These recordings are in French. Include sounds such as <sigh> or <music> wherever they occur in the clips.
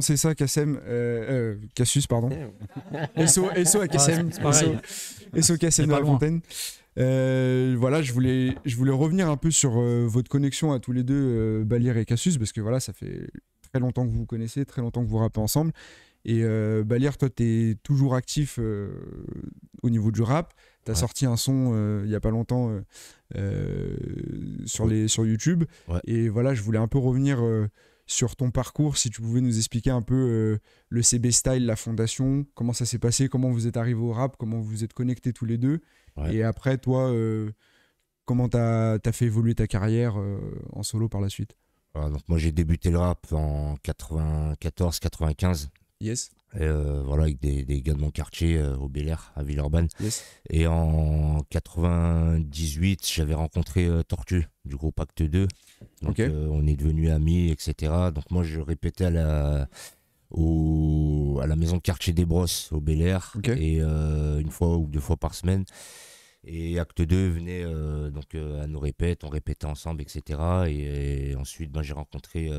C'est ça, Kassem. Euh, euh Cassus, pardon. Eh <laughs> SO, à Kassem. SO, Kassem de la Fontaine. Euh, voilà, je voulais, je voulais revenir un peu sur euh, votre connexion à tous les deux, Balir et Cassus, parce que voilà, ça fait très longtemps que vous vous connaissez, très longtemps que vous rappez ensemble. Et Balir, toi, tu es toujours actif au niveau du rap. Tu as sorti un son il n'y a pas longtemps sur, les, sur YouTube. Et voilà, je voulais un peu revenir sur ton parcours, si tu pouvais nous expliquer un peu euh, le CB Style, la fondation, comment ça s'est passé, comment vous êtes arrivé au rap, comment vous vous êtes connectés tous les deux. Et après, toi, euh, comment tu as, fait évoluer ta carrière euh, en solo par la suite ah, donc Moi, j'ai débuté le rap en 94-95. Yes. voilà, avec des, des, gars de mon quartier au Bel Air, à Villeurbanne. Yes. Et en 98, j'avais rencontré Tortue du groupe Acte 2. Donc euh, on est devenus amis, etc. Donc moi je répétais à la, à la maison de quartier des Brosses au Bel Air, et euh, une fois ou deux fois par semaine. Et acte 2 venait euh, donc à nos répètes, on répétait ensemble, etc. Et, ensuite ben, j'ai rencontré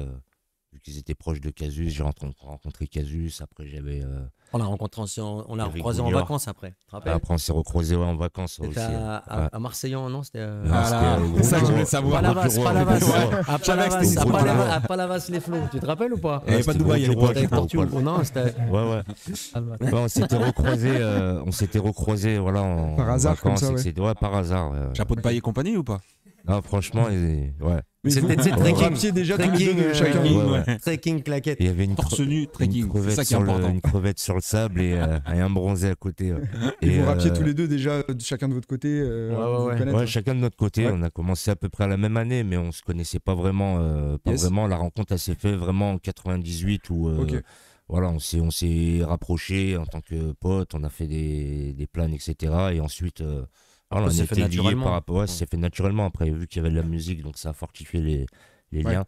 vu qu'ils étaient proches de Casus, j'ai rencontré Casus. Après, j'avais. Euh, on l'a rencontré, en, on l'a croisé en vacances après. Après, on s'est recroisé en vacances aussi. À, à, Marseillan, non C'était. Ah ça, je voulais savoir. Palavas, Palavas, à Palavas, à Palavas, à Palavas les flots. Tu te rappelles ou pas Il n'y avait pas Dubaï, il y avait pas Non, c'était. Ouais, ouais. On s'était recroisé, euh, on s'était recroisé, voilà. Par hasard, comme ça. Par hasard. Chapeau de paille et compagnie ou pas non, franchement, ouais. C'était vous- déjà euh, Trekking claquette. Il y avait une, trekking, crevette sur le, une crevette sur le sable et, euh, un bronzé à côté. Et, vous rapiez euh, tous les deux déjà, chacun de votre côté. Hein. chacun de notre côté, on a commencé à peu près à la même année, mais on se connaissait pas vraiment. pas vraiment. La rencontre, s'est faite vraiment en 98 où voilà, on s'est, on s'est rapprochés en tant que potes, on a fait des, des plans, etc. Et ensuite, ah, on c'est fait par rapport. c'est fait naturellement après, vu qu'il y avait de la musique, donc ça a fortifié les, les liens.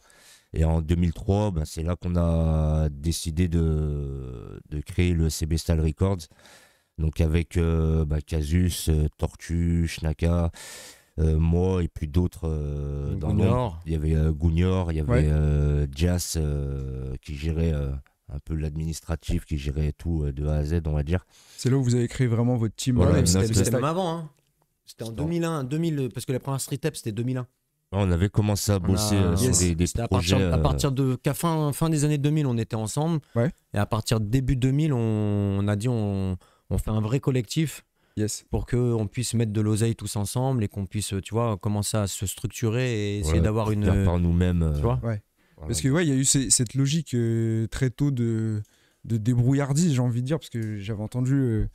Et en 2003, ben, c'est là qu'on a décidé de, de créer le CB Style Records. Donc avec euh, ben, Casus, euh, Tortue, Schnacka, euh, moi et puis d'autres dans le Nord. Il y avait Gougnor, il y avait Jazz qui gérait un peu l'administratif, qui gérait tout de A à Z, on va dire. C'est là où vous avez créé vraiment votre team. Voilà, c'était même avant. Hein. C'était en 2001, 2000, parce que la première Street Up, c'était 2001. On avait commencé à bosser euh, sur des, projets. À euh, partir, de fin, fin, des années 2000, on était ensemble. Et à partir de début 2000, on, a dit on, on, fait un vrai collectif yes. pour qu'on puisse mettre de l'oseille tous ensemble et qu'on puisse, tu vois, commencer à se structurer et essayer d'avoir une. par nous-mêmes. Euh, parce que, ouais, il y a eu cette logique très tôt de, de débrouillardise, j'ai envie de dire, parce que j'avais entendu.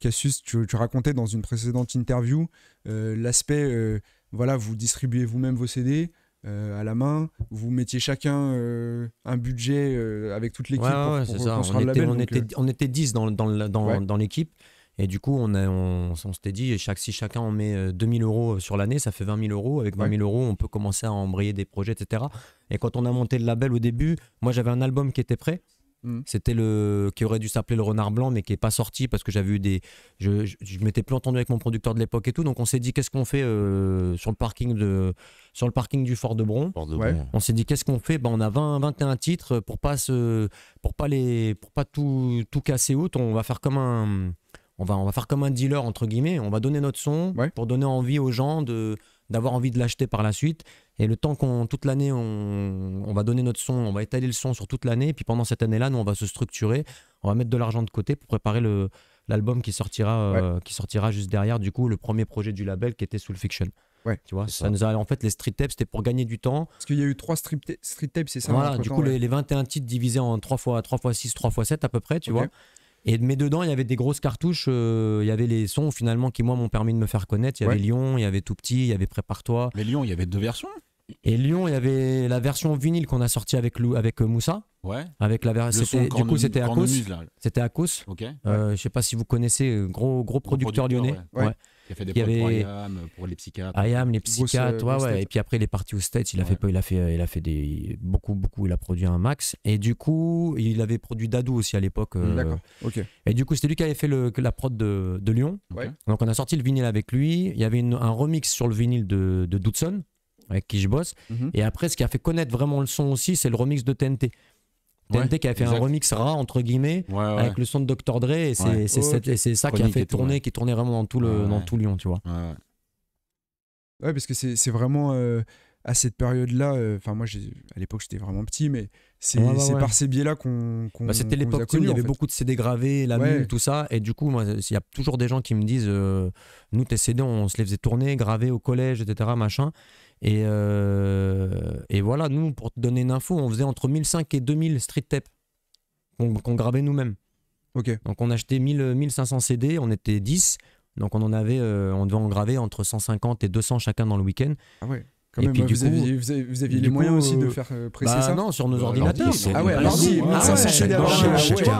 Cassius, tu, racontais dans une précédente interview euh, l'aspect, euh, voilà, vous distribuez vous-même vos CD euh, à la main, vous mettiez chacun un budget avec toute l'équipe. on, était, on, 10 dans, l'équipe. Et du coup, on, s'était dit, chaque, si chacun en met 2000 euros sur l'année, ça fait 20 000 euros. Avec 20 000 euros, on peut commencer à embrayer des projets, etc. Et quand on a monté le label au début, moi j'avais un album qui était prêt. Mm. C'était le qui aurait dû s'appeler le renard blanc, mais qui est pas sorti parce que j'avais eu des. Je, m'étais plus entendu avec mon producteur de l'époque et tout, donc on s'est dit qu'est-ce qu'on fait euh, sur le parking de sur le parking du Fort de Bron. On s'est dit qu'est-ce qu'on fait ben, on a 20 21 titres pour pas se pour pas les pour pas tout tout casser out. On va faire comme un on va on va faire comme un dealer entre guillemets. On va donner notre son pour donner envie aux gens de d'avoir envie de l'acheter par la suite. Et le temps qu'on, toute l'année, on, on, va donner notre son, on va étaler le son sur toute l'année. Et puis pendant cette année-là, nous, on va se structurer, on va mettre de l'argent de côté pour préparer le, l'album qui sortira, euh, qui sortira juste derrière, du coup, le premier projet du label qui était Soul Fiction. Ouais, tu vois, ça, nous a, en fait, les street tapes, c'était pour gagner du temps. Parce qu'il y a eu trois street, tapes, c'est ça Voilà, du coup, les, 21 titres divisés en 3 x 3 fois 6, 3 x 7 à peu près, tu vois. Et, mais dedans, il y avait des grosses cartouches. Euh, il y avait les sons finalement qui, moi, m'ont permis de me faire connaître. Il y avait Lyon, il y avait Tout Petit, il y avait Prépare-toi. Mais Lyon, il y avait deux versions et Lyon, il y avait la version vinyle qu'on a sortie avec, Lou, avec euh, Moussa. Ouais. Avec la c'était, du coup, c'était Akos. C'était Akos. Ok. Euh, je sais pas si vous connaissez, gros, gros producteur, lyonnais. Ouais. Il a fait des il avait... pour pour les psychiatres. IAM, les psychiatres, ouais, Et puis après, il est parti aux States. Il a fait fait, il a fait, il a fait des beaucoup, beaucoup. Il a produit un max. Et du coup, il avait produit Dadou aussi à l'époque. Hmm, euh, d'accord. Et du coup, c'était lui qui avait fait le, la prod de, de Lyon. Donc on a sorti le vinyle avec lui. Il y avait une, un remix sur le vinyle de, de Dudson avec qui je bosse. Mhm. Et après, ce qui a fait connaître vraiment le son aussi, c'est le remix de TNT. TNT qui a fait un remix rare entre guillemets avec le son de Dr Dre et c'est ça qui a fait tourner qui tournait vraiment dans tout le dans tout Lyon tu vois ouais, parce que c'est vraiment euh, à cette période là euh, enfin moi à l'époque j'étais vraiment petit mais c'est par ces biais là qu'on bah, c'était l'époque où il y avait beaucoup de CD gravés la mule tout ça et du coup moi il y a toujours des gens qui me disent euh, nous tes CD on se les faisait tourner gravés au collège etc machin et, euh, et voilà, nous, pour te donner une info, on faisait entre 1005 et 2000 street tape qu'on gravait nous-mêmes. Donc on achetait 1000, 1500 CD, on était 10, donc on en avait, euh, on devait en graver entre 150 et 200 chacun dans le week-end. Ah et puis, du coup, aviez, vous, aviez, les moyens aussi de euh, faire euh, bah presser bah ça Non, sur nos bah, ordinateurs. Ah ouais, ah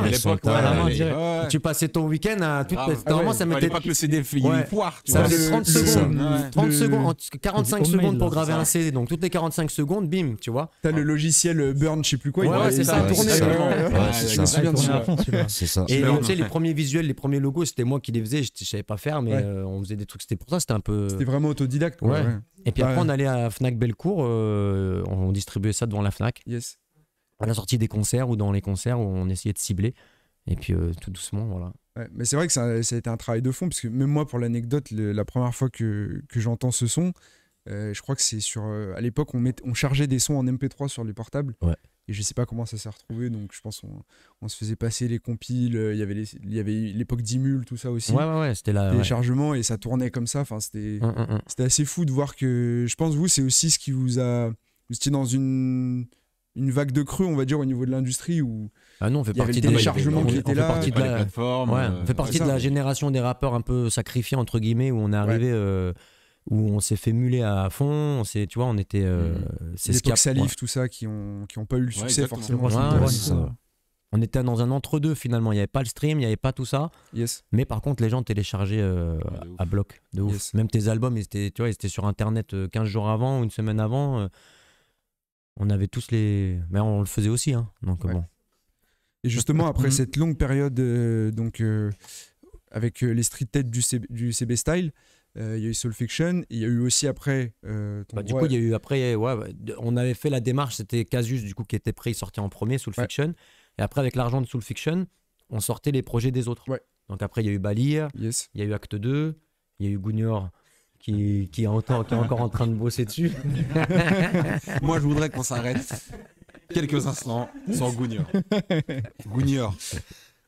ouais, Ça Tu passais ton week-end à toute ah, Normalement, ça mettait. pas que le CD il une poire. Ça faisait 30 secondes. 30 secondes, 45 secondes pour graver un CD. Donc, toutes les 45 secondes, bim, tu vois. T'as le logiciel euh, Burn, je sais plus quoi. Ouais, c'est ça, tourné. Je me de C'est ça. Et tu sais, les premiers visuels, les premiers logos, c'était moi qui les faisais. Je savais pas faire, mais on faisait des trucs. C'était pour ça, c'était un peu. C'était vraiment autodidacte, Ouais. Et puis après, on allait à Fnac Bellecour, euh, on distribuait ça devant la Fnac. Yes. À la sortie des concerts ou dans les concerts où on essayait de cibler. Et puis euh, tout doucement, voilà. mais c'est vrai que ça, a été un travail de fond, parce que même moi, pour l'anecdote, la première fois que, j'entends ce son, euh, je crois que c'est sur. à l'époque, on, on chargeait des sons en MP3 sur les portables. Ouais et je sais pas comment ça s'est retrouvé donc je pense on, se faisait passer les compiles euh, il y avait il y avait l'époque d'Imul tout ça aussi ouais ouais, ouais c'était là téléchargement et ça tournait comme ça enfin c'était mm, mm, mm. c'était assez fou de voir que je pense vous c'est aussi ce qui vous a vous étiez dans une une vague de creux, on va dire, au niveau de l'industrie où ah non, on fait partie du qui était là, partie de la, on euh, fait partie de la génération des rappeurs un peu sacrifiés entre guillemets où on est arrivé. Euh, où on s'est fait muler à fond, on s'est, tu vois, on était. Euh, mm-hmm. c'est Salif, tout ça, qui ont, ont pas eu le succès forcément. Ouais, ça. On était dans un entre-deux finalement, il n'y avait pas le stream, il n'y avait pas tout ça. Mais par contre, les gens téléchargeaient euh, à bloc, de ouf. Même tes albums, ils étaient, tu vois, sur internet 15 euh, jours avant ou une semaine avant. on avait tous les. Mais on, le faisait aussi, hein. donc bon. Et justement, <laughs> après cette longue période donc, avec les street têtes du, du CB Style, euh, il y a eu Soul Fiction, il y a eu aussi après. Euh, bah, du coup, il y a eu après, bah, on avait fait la démarche, c'était Casus du coup qui était prêt, il sortait en premier, Soul Fiction. Et après, avec l'argent de Soul Fiction, on sortait les projets des autres. Donc après, il y a eu Balir, il y a eu Acte 2, il y a eu Gugnor. Qui, est encore, en train de bosser dessus. <laughs> Moi, je voudrais qu'on s'arrête quelques instants sans Gugnor.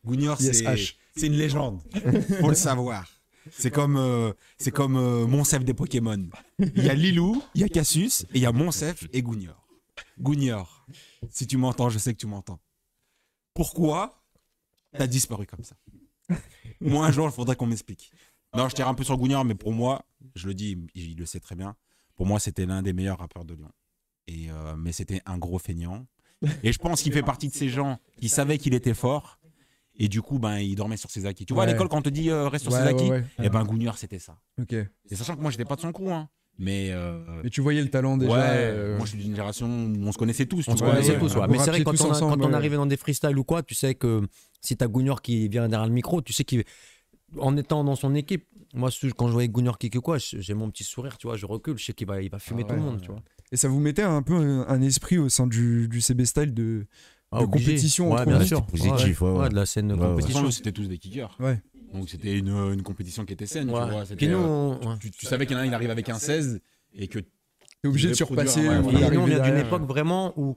Gugnor, c'est une légende. Faut le savoir. C'est comme, euh, c'est comme euh, des Pokémon. Il y a Lilou, il y a Cassius, et il y a Monsef et Gounior. Gounior, si tu m'entends, je sais que tu m'entends. Pourquoi as disparu comme ça Moi, un jour, il faudrait qu'on m'explique. Non, je tire un peu sur Gounior, mais pour moi, je le dis, il le sait très bien, pour moi, c'était l'un des meilleurs rappeurs de Lyon. Et, euh, mais c'était un gros feignant. Et je pense qu'il fait partie de ces gens qui savaient qu'il était fort, et du coup, ben, il dormait sur ses acquis. Tu vois, à l'école, quand on te dit euh, reste sur ses acquis, et eh ben Gouniard, c'était ça. ok Et sachant que moi, j'étais pas de son coup. Hein. Mais, euh, mais tu voyais le talent déjà. Ouais, euh, Moi, je suis d'une génération où on se connaissait tous. On se connaissait tous, Mais c'est vrai, quand, quand on arrivait dans des freestyles ou quoi, tu sais que si as Gounior qui vient derrière le micro, tu sais qu'il. En étant dans son équipe, moi, quand je voyais Gounior qui quoi, j'ai mon petit sourire, tu vois, je recule, je sais qu'il va, il va fumer ah tout le monde, tu vois. Et ça vous mettait un peu un, esprit au sein du, du CB Style de ah, de compétition. Ouais, bien sûr. de la scène de compétition. C'était tous des kickers. Donc c'était une, une, compétition qui était saine. Tu, vois, euh, tu, savais qu'il y en a un, il arrive avec un 16 et que tu es obligé de surpasser. Euh, et on vient d'une époque vraiment où,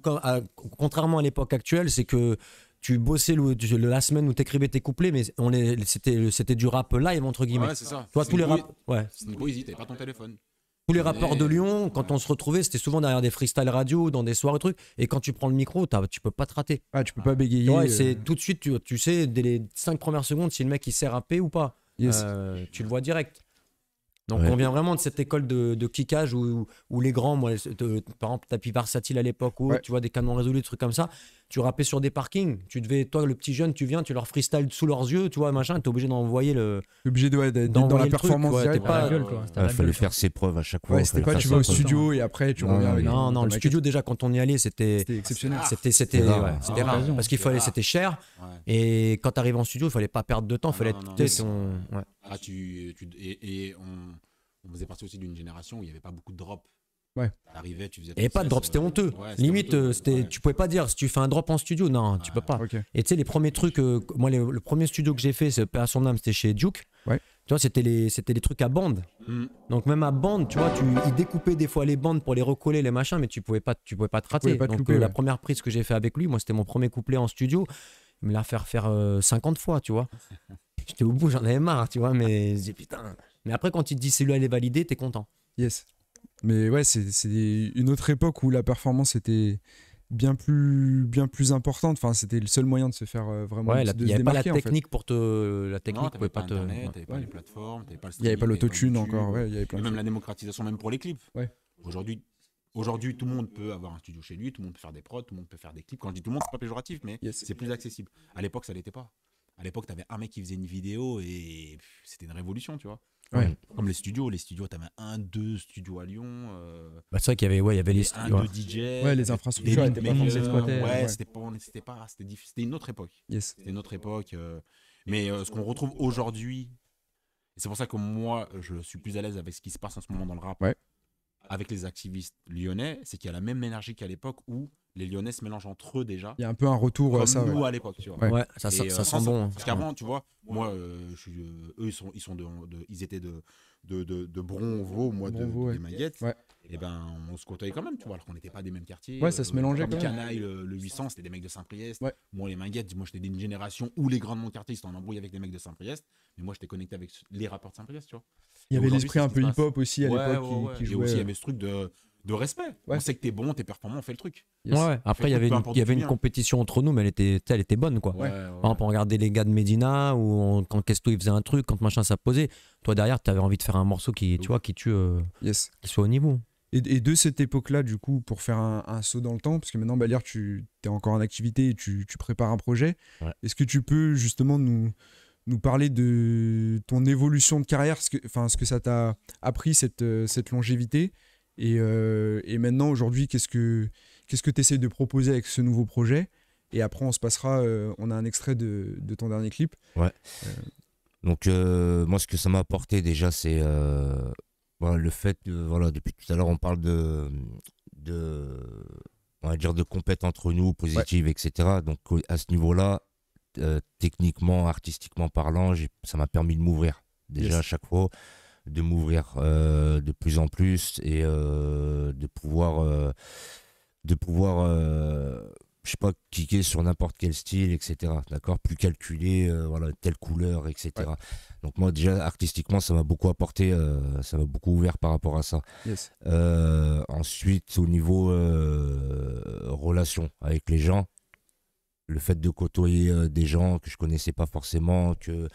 contrairement à l'époque actuelle, c'est que tu bossais la semaine où t'écrivais tes couplets, mais on c'était, c'était du rap live, entre guillemets. Ouais, c'est ça. Toi, tous les rap. Ouais. C'est une poésie, t'avais pas ton téléphone. Tous les rapports de Lyon, quand on se retrouvait, c'était souvent derrière des freestyle radio, dans des soirées trucs. Et quand tu prends le micro, tu peux pas te rater. Ah, tu peux pas bégayer. c'est euh. tout de suite, tu, sais, dès les 5 premières secondes, si le mec il sait rapper ou pas. Euh, tu le vois direct. Donc on vient vraiment de cette école de, de kickage où, les grands, moi, euh, par exemple Tapis versatile à l'époque, ou tu vois des canons résolus, des trucs comme ça tu rappais sur des parkings, tu devais, toi, le petit jeune, tu viens, tu leur freestyle sous leurs yeux, tu vois, machin, t'es obligé d'envoyer le. Obligé de, dans la performance tu pas... gueule, quoi. fallait faire ses preuves à chaque fois. c'était tu vas au studio et après tu reviens Non, non, le studio, déjà, quand on y allait, c'était. C'était exceptionnel. C'était, ah. c'était, c'était ah. Parce qu'il fallait, c'était cher. Et quand tu arrives en studio, il fallait pas perdre de temps, il fallait être. Ah, tu. Et on faisait partie aussi d'une génération où il n'y avait pas beaucoup de drop Ouais. tu faisais. Et pas de drop, c'était euh, honteux. Limite, euh, c'était, tu pouvais pas dire si tu fais un drop en studio, non, tu peux ah, pas. Et tu sais, les premiers trucs, euh, moi, le premier studio que j'ai fait, c'est à son âme, c'était chez Duke. Ouais. Tu vois, c'était les, c'était les trucs à bande. Hmm. Donc même à bande, tu vois, tu, ils des fois les bandes pour les recoller, les machins, mais tu pouvais pas, tu pouvais pas te rater. Donc la première prise que j'ai fait avec lui, moi, c'était mon premier couplet en studio. Il me l'a fait faire 50 fois, tu vois. J'étais au bout, j'en avais marre, tu vois, mais putain. Mais après, quand il te dit c'est là elle est validé, t'es content. Yes. Mais ouais, c'est une autre époque où la performance était bien plus bien plus importante. Enfin, c'était le seul moyen de se faire euh, vraiment. il n'y avait pas la technique pour te. La technique non, pouvait pas, te. Internet, pas les plateformes, Il n'y avait pas l'autotune encore. Ouais, il y avait pas… même la démocratisation, même pour les clips. Ouais. Aujourd'hui. Aujourd'hui, tout le monde peut avoir un studio chez lui, tout le monde peut faire des prods, tout le monde peut faire des clips. Quand je dis tout le monde, c'est pas péjoratif, mais c'est plus accessible. À l'époque, ça l'était pas. À l'époque, tu avais un mec qui faisait une vidéo et c'était une révolution, tu vois. Comme les studios, les studios, t'avais un, deux studios à Lyon. Euh, bah, c'est vrai qu'il y avait, ouais, il y avait les studios. Un, deux DJ. Ouais, les infrastructures Ouais, c'était pas, c'était pas, c'était une autre époque. Yes. C'était une autre époque. Euh, mais euh, ce qu'on retrouve aujourd'hui, c'est pour ça que moi, je suis plus à l'aise avec ce qui se passe en ce moment dans le rap. Avec les activistes lyonnais, c'est qu'il y a la même énergie qu'à l'époque où les Lyonnais se mélangent entre eux déjà. Il y a un peu un retour euh, ça, nous à l'époque, tu vois. Ouais, euh, ça, sent bon. Hein, parce qu'avant, tu vois, moi, euh, eux, ils sont, ils sont de, ils étaient de de, de, de Bronvo, moi de, Les Et eh ben, on se côtoyait quand même, tu vois, alors qu'on n'était pas des mêmes quartiers. Ouais, ça se mélangeait. Quand Canaille, le, 800, c'était des mecs de Saint-Priest. Moi, les Maguettes, moi, j'étais d'une génération où les grands de mon quartier, ils étaient en avec des mecs de Saint-Priest. Mais moi, j'étais connecté avec les rapports de Saint-Priest, tu vois. Il y avait l'esprit un peu hip-hop aussi à l'époque qui, aussi, il y avait ce truc de de respect. Ouais. On sait que t'es bon, t'es performant, on fait le truc. Après, il y avait, une, compétition entre nous, mais elle était, elle était bonne. Quoi. Ouais, on regarder les gars de Medina, ou quand Kesto il faisait un truc, quand machin ça posait, toi derrière, tu avais envie de faire un morceau qui, tu vois, qui tue, euh, qui soit au niveau. Et, de cette époque-là, du coup, pour faire un, saut dans le temps, parce que maintenant, Balière, tu es encore en activité tu, tu prépares un projet, est-ce que tu peux justement nous, parler de ton évolution de carrière, ce que, enfin, ce que ça t'a appris, cette euh, longévité et, euh, et maintenant, aujourd'hui, qu'est-ce que qu'est-ce que tu essaies de proposer avec ce nouveau projet Et après, on se passera, euh, on a un extrait de, de ton dernier clip. Ouais. Euh. Donc, moi, ce que ça m'a apporté déjà, c'est ben, le fait, voilà, depuis tout à l'heure, on parle de, de, on va dire, de compète entre nous, positive, etc. Donc, à ce niveau-là, techniquement, artistiquement parlant, ça m'a permis de m'ouvrir déjà à chaque fois de m'ouvrir euh, de plus en plus et euh, de pouvoir, euh, de pouvoir euh, je sais pas, cliquer sur n'importe quel style, etc. D'accord Plus calculé, voilà, telle couleur, etc. Donc moi déjà artistiquement ça m'a beaucoup apporté, ça m'a beaucoup ouvert par rapport à ça. ensuite au niveau relation avec les gens, le fait de côtoyer des gens que je connaissais pas forcément, que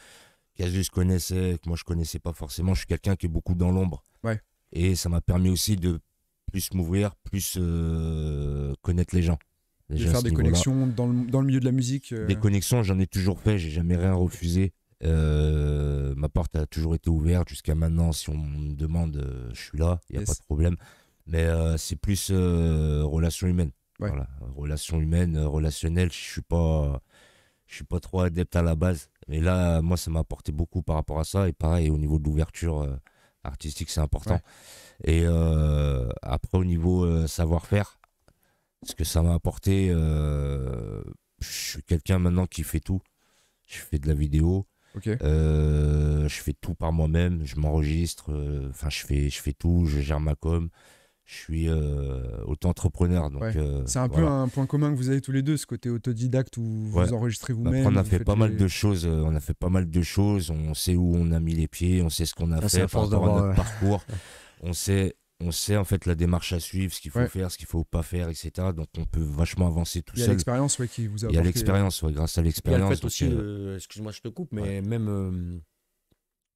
Casus connaissait, que moi je connaissais pas forcément. Je suis quelqu'un qui est beaucoup dans l'ombre. Et ça m'a permis aussi de plus m'ouvrir, plus euh, connaître les gens. de faire des connexions dans le, milieu de la musique. Euh. Des connexions, j'en ai toujours fait, j'ai jamais rien refusé. Euh, ma porte a toujours été ouverte jusqu'à maintenant. Si on me demande, je suis là, il n'y a pas de problème. Mais c'est plus relation humaine. Voilà. Relation humaine, relationnelle, je suis je suis pas trop adepte à la base. Et là, moi, ça m'a apporté beaucoup par rapport à ça. Et pareil, au niveau de l'ouverture euh, artistique, c'est important. Et euh, après, au niveau euh, savoir-faire, ce que ça m'a apporté, je suis quelqu'un maintenant qui fait tout. Je fais de la vidéo. je fais tout par moi-même. Je m'enregistre. Enfin, je fais, je fais tout. Je gère ma com je suis euh, auto-entrepreneur. donc euh, C'est un peu un point commun que vous avez tous les deux, ce côté autodidacte où vous enregistrez bah, vous-même. on a fait pas mal de choses. Euh, on a fait pas mal de choses. On sait où on a mis les pieds. On sait ce qu'on a ah, fait à force à notre parcours. <laughs> on sait, on sait en fait la démarche à suivre, ce qu'il faut faire, ce qu'il faut pas faire, etc. Donc on peut vachement avancer tout seul. Il y a l'expérience qui vous a. Il y a l'expérience, grâce à l'expérience. aussi, excuse-moi, je te coupe, mais même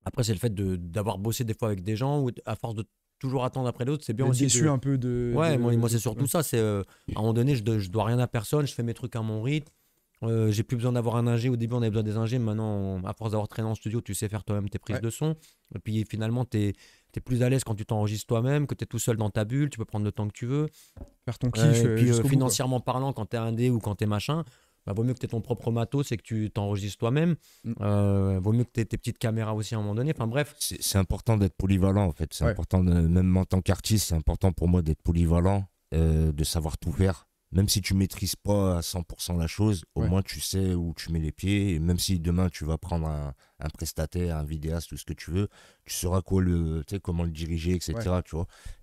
après c'est le fait d'avoir bossé des fois avec des gens ou à force de toujours attendre après l'autre, c'est bien aussi. Déçu un peu de. Ouais, moi, c'est surtout ça. C'est euh, à un moment donné, je, dois, dois rien à personne, je fais mes trucs à mon rythme. Euh, j'ai plus besoin d'avoir un ingé. Au début, on avait besoin des ingés. Maintenant, à force d'avoir traîné en studio, tu sais faire toi-même tes prises de son. Et puis finalement, tu es, plus à l'aise quand tu t'enregistres toi-même, que tu es tout seul dans ta bulle, tu peux prendre le temps que tu veux. Faire ton kiff. Euh, financièrement parlant, quand tu es indé ou quand tu es machin, bah, vaut mieux que tu aies ton propre matos c'est que tu t'enregistres toi-même. Mm. Euh, vaut mieux que tu aies tes petites caméras aussi à un moment donné. Enfin bref. C'est important d'être polyvalent en fait. C'est important, même en tant qu'artiste, c'est important pour moi d'être polyvalent, euh, de savoir tout faire même si tu maîtrises pas à 100% la chose, au moins tu sais où tu mets les pieds. Et même si demain tu vas prendre un, prestataire, un vidéaste, tout ce que tu veux, tu sauras quoi le, comment le diriger, etc. Tu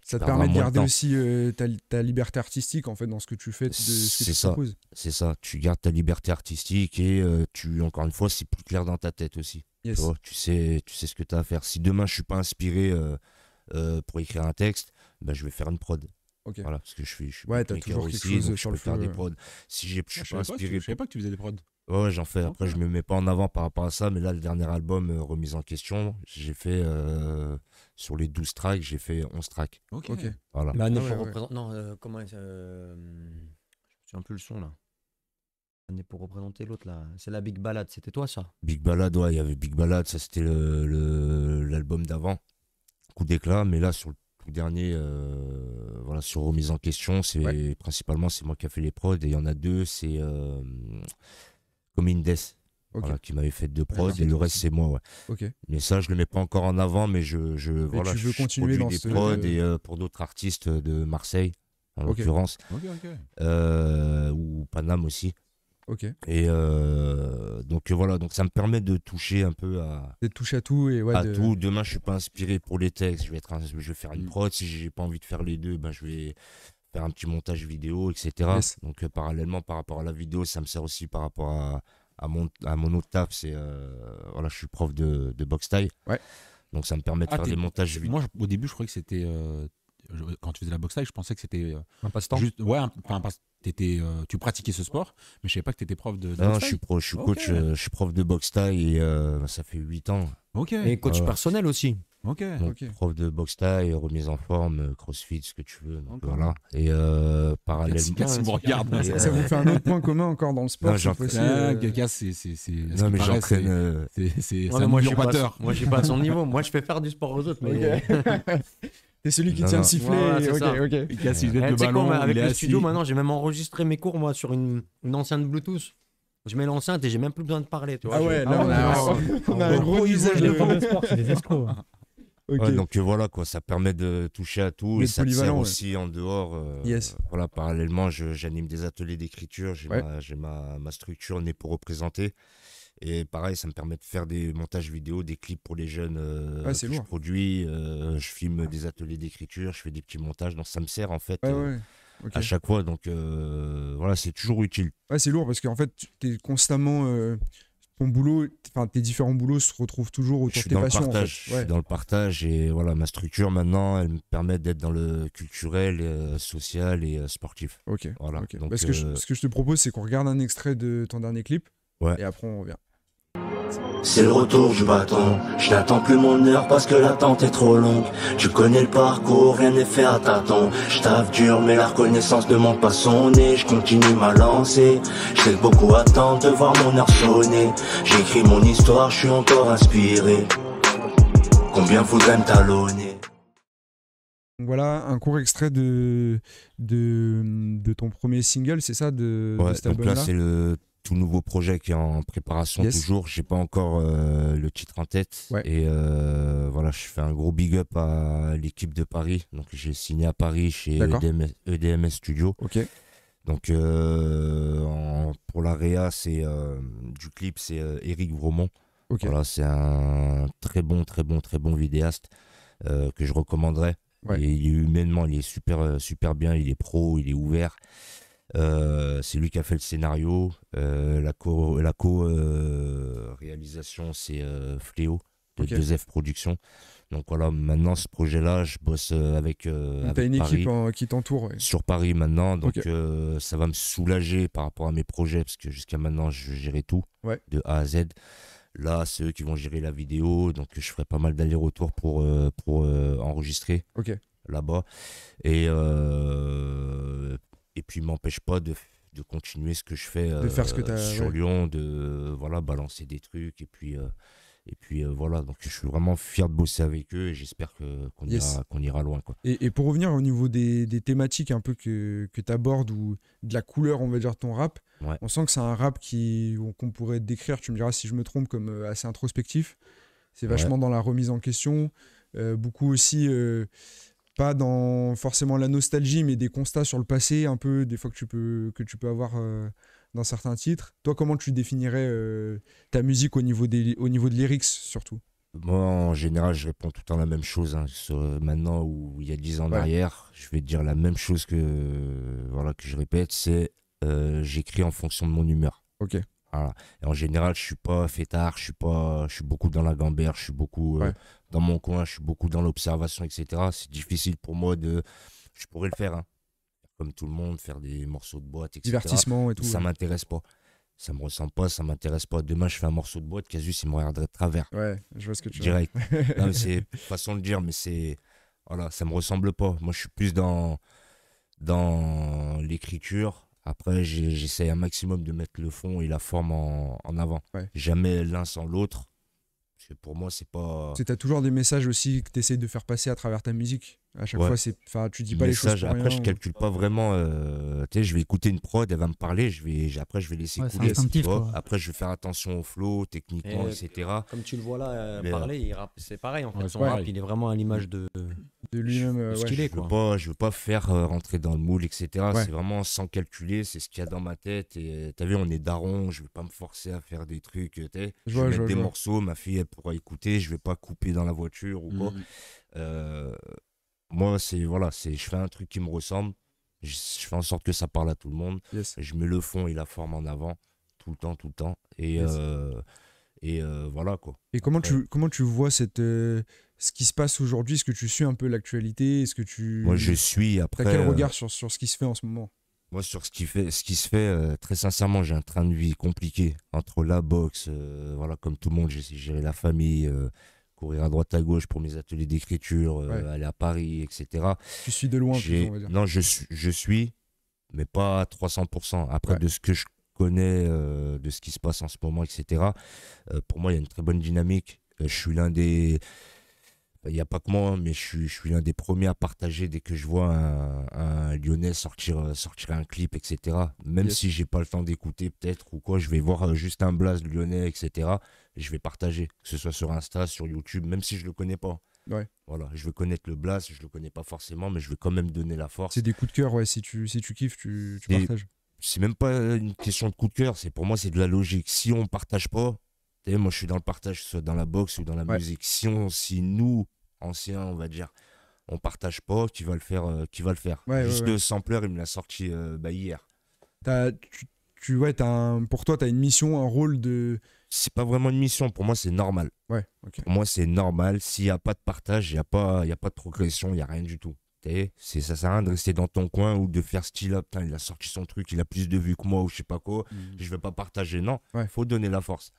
Ça te permet de garder aussi euh, ta, liberté artistique en fait dans ce que tu fais, ce que tu ça. C'est ça. Tu gardes ta liberté artistique et euh, tu, encore une fois, c'est plus clair dans ta tête aussi. Tu, sais, tu sais ce que tu as à faire. Si demain je suis pas inspiré euh, pour écrire un texte, ben, je vais faire une prod. Voilà, ce que je fais je ouais, toujours quelque je peux faire des prods. Si j'ai, je ah, pas je savais pas que tu faisais des prods. Ouais, j'en fais. Après, je me mets pas en avant par rapport à ça, mais là, le dernier album, remis euh, Remise en question, j'ai fait euh, sur les 12 tracks, j'ai fait 11 tracks. Ok. Voilà. Bah, mais non, ouais, ouais. non comment est-ce. Euh, je me un peu le son là pour représenter l'autre là. C'est la Big Ballade, c'était toi ça Big Ballade, ouais, il y avait Big Ballade, ça c'était l'album le, d'avant, coup d'éclat, mais là sur le dernier, euh, voilà, sur remise en question, c'est principalement c'est moi qui a fait les prods et il y en a deux, c'est euh, Comindes qui m'avait fait deux prods et le reste c'est moi. Mais ça, je le mets pas encore en avant, mais je, je voilà, veux continuer des prods et euh, pour d'autres artistes de Marseille en l'occurrence euh, ou Paname aussi. Ok. Et euh, donc voilà, donc ça me permet de toucher un peu à. De toucher à tout et ouais, à tout. Demain, je suis pas inspiré pour les textes. Je vais être, je vais faire une mm. prod. Si j'ai pas envie de faire les deux, ben je vais faire un petit montage vidéo, etc. Donc euh, parallèlement, par rapport à la vidéo, ça me sert aussi par rapport à, à mon à mon autre taf. C'est euh, voilà, je suis prof de, de boxe taille. Ouais. Donc ça me permet de ah, faire des montages vidéo. Moi, au début, je croyais que c'était quand tu faisais la boxe taille, je pensais que c'était euh, un passe-temps. ouais, un euh, tu pratiquais ce sport, mais je savais pas que tu étais prof de. de non, je suis, coach, euh, je, suis prof de boxe taille, ça fait 8 ans. Ok. Et coach personnel aussi. Ok. Prof de boxe taille, remise en forme, crossfit, ce que tu veux. voilà. Et parallèlement. vous hein. Ça, vous fait un autre point commun encore dans le sport. Non, j'entraîne. c'est. Non, mais j'entraîne. C'est un moi, un pas, moi, j'ai pas son niveau. Moi, je fais faire du sport aux autres. Mais... <laughs> C'est celui qui tient le sifflet. et... Eh, de ballon. avec le studio, maintenant, j'ai même enregistré mes cours, moi, sur une, une enceinte Bluetooth. Je mets l'enceinte et j'ai même plus besoin de parler. Tu vois, ah ouais, ah on, a, un gros usage de <laughs> sport, c'est des escrocs. Hein. donc euh, voilà quoi, ça permet de toucher à tout et ça sert aussi en dehors. Euh, voilà, parallèlement, j'anime des ateliers d'écriture, j'ai ma, ma, ma, structure née pour représenter. Et pareil, ça me permet de faire des montages vidéo, des clips pour les jeunes euh, je produis. Euh, je filme des ateliers d'écriture, je fais des petits montages. Donc ça me sert en fait euh, à chaque fois. Donc voilà, c'est toujours utile. c'est lourd parce qu'en fait, tu es constamment. ton boulot, tes différents boulots se retrouvent toujours autour de tes passions. Je suis dans le partage et voilà, ma structure maintenant, elle me permet d'être dans le culturel, social et sportif. Ok. Voilà. Donc, bah, ce que je te propose, c'est qu'on regarde un extrait de ton dernier clip. Et après, on revient. C'est le retour du bâton. Je n'attends plus mon heure parce que l'attente est trop longue. Tu connais le parcours, rien n'est fait à tâtons. Je taffe dur, mais la reconnaissance ne manque pas son nez. Je continue ma lancée. J'ai beaucoup attendre de voir mon heure sonner. J'écris mon histoire, je suis encore inspiré. Combien vous me talonner? Voilà un court extrait de, de, ton premier single, c'est ça de, ouais, c'est le tout nouveau projet qui est en préparation toujours, toujours. J'ai pas encore euh, le titre en tête. Et euh, voilà, je fais un gros big up à l'équipe de Paris. Donc j'ai signé à Paris chez EDMS, e Studio. Donc euh, pour la réa, c'est du clip, c'est Eric Vromont. Voilà, c'est un très bon, très bon, très bon vidéaste que je recommanderais. il humainement, il est super, super bien. Il est pro, il est ouvert. Euh, c'est lui qui a fait le scénario. la euh, co-réalisation, la co, euh, c'est Fléau de Joseph 2F Productions. Donc voilà, maintenant ce projet-là, je bosse avec. une équipe qui t'entoure. Sur Paris maintenant, donc ça va me soulager par rapport à mes projets, parce que jusqu'à maintenant, je gérais tout, de A à Z. Là, c'est eux qui vont gérer la vidéo, donc je ferai pas mal d'allers-retours pour, pour enregistrer. là-bas. Et et puis m'empêche pas de, de, continuer ce que je fais de faire ce que euh, sur Lyon, de voilà, balancer des trucs et puis. Euh, et puis euh, voilà, donc je suis vraiment fier de bosser avec eux et j'espère qu'on ira, ira, loin. Quoi. Et, et, pour revenir au niveau des, des thématiques un peu que, que tu abordes ou de la couleur, on va dire, de ton rap, on sent que c'est un rap qu'on pourrait décrire, tu me diras si je me trompe, comme assez introspectif. C'est vachement dans la remise en question, beaucoup aussi pas dans forcément la nostalgie, mais des constats sur le passé, un peu des fois que tu peux, que tu peux avoir euh, dans certains titres. Toi, comment tu définirais euh, ta musique au niveau, des, au niveau de lyrics surtout Moi, en général, je réponds tout le temps la même chose. Hein, maintenant ou il y a dix ans derrière je vais dire la même chose que, voilà, que je répète c'est euh, j'écris en fonction de mon humeur. Ok en général, je suis pas fêtard, je suis pas, je suis beaucoup dans la gambère, je suis beaucoup euh, dans mon coin, je suis beaucoup dans l'observation, etc. C'est difficile pour moi de, je pourrais le hein. faire, comme tout le monde, faire des morceaux de boîte, etc. Divertissement et tout. Ça m'intéresse pas. Ça me ressemble pas, ça m'intéresse pas. Demain, je fais un morceau de boîte, Casus, il me regarderait de travers. Ouais, je vois ce que tu Direct. Direct. <laughs> c'est façon de dire, mais c'est, voilà, ça me ressemble pas. Moi, je suis plus dans, dans l'écriture après, j'essaie un maximum de mettre le fond et la forme en, avant. Jamais l'un sans l'autre. Pour moi, c'est pas. Tu as toujours des messages aussi que tu essayes de faire passer à travers ta musique. À chaque fois, c'est, enfin, tu dis pas les choses. après, je calcule pas vraiment. Euh, je vais écouter une prod, elle va me parler, je vais, après, je vais laisser couler. Après, je vais faire attention au flow, techniquement, etc. Comme tu le vois là, euh, parler, euh, c'est pareil. En fait, son rap, il est vraiment à l'image de, lui-même. Je veux pas, veux pas faire rentrer dans le moule, etc. C'est vraiment sans calculer, c'est ce qu'il y a dans ma tête. Et as vu, on est daron, je vais pas me forcer à faire des trucs. Je, je vais mettre des morceaux, ma fille, elle pourra écouter, je vais pas couper dans la voiture ou mm. quoi. Moi, c'est voilà, c'est je fais un truc qui me ressemble. Je, fais en sorte que ça parle à tout le monde. Je mets le fond et la forme en avant tout le temps, tout le temps. Et euh, et euh, voilà quoi. Et comment tu comment tu vois cette euh, ce qui se passe aujourd'hui Est-ce que tu suis un peu l'actualité Est-ce que tu Moi, je suis. Après, T'as quel regard sur sur ce qui se fait en ce moment moi, sur ce qui, fait, ce qui se fait, très sincèrement, j'ai un train de vie compliqué entre la boxe, voilà, comme tout le monde, j'ai géré la famille, courir à droite à gauche pour mes ateliers d'écriture, euh, aller à Paris, etc. Tu suis de loin, on dire. Non, je, je suis, mais pas à 300%. Après, de ce que je connais, euh, de ce qui se passe en ce moment, etc., euh, pour moi, il y a une très bonne dynamique. Je suis l'un des bah, il n'y a pas que moi, hein, mais je suis, l'un des premiers à partager dès que je vois un, un Lyonnais sortir, euh, sortir un clip, etc. Même si si j'ai pas le temps d'écouter peut-être ou quoi, je vais voir euh, juste un blaze lyonnais, etc. je vais partager, que ce soit sur Insta, sur YouTube, même si je le connais pas. Ouais. Voilà, je veux connaître le blaze, je le connais pas forcément, mais je vais quand même donner la force. C'est des coups de cœur, ouais. Si tu, si tu kiffes, tu, tu partages. C'est même pas une question de coup de cœur. C'est pour moi, c'est de la logique. Si on partage pas, moi, je suis dans le partage, soit dans la boxe ou dans la musique. Si, on, si nous, anciens, on va dire, on partage pas, qui va le faire, euh, qui va le faire. Juste le sampler, il me l'a sorti euh, bah, hier. tu, pour toi, tu as une mission, un rôle de. C'est pas vraiment une mission, pour moi, c'est normal. Pour moi, c'est normal. S'il n'y a pas de partage, il n'y a, pas, y a pas de progression, il n'y a rien du tout c'est ça sert à rien de rester dans ton coin ou de faire style là, ah, il a sorti son truc, il a plus de vues que moi ou je sais pas quoi, mm. je vais pas partager. Non, il faut donner la force.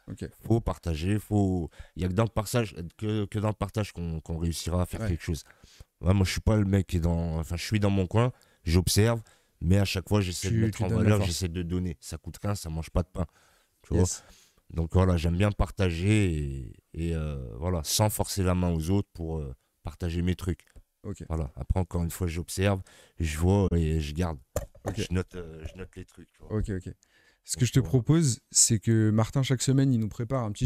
Faut partager, faut. Il y a que dans le partage que, dans le partage qu'on réussira à faire quelque chose. moi, je suis pas le mec qui est dans. Enfin, je suis dans mon coin, j'observe, mais à chaque fois, j'essaie de mettre en valeur, j'essaie de donner. Ça coûte rien, ça mange pas de pain. Donc voilà, j'aime bien partager et, euh, voilà, sans forcer la main aux autres pour euh, partager mes trucs. Voilà. Après, encore une fois, j'observe, je vois et je garde. Je, note, euh, je note les trucs. Ok, ok. Ce que je te propose, c'est que Martin, chaque semaine, il nous prépare un petit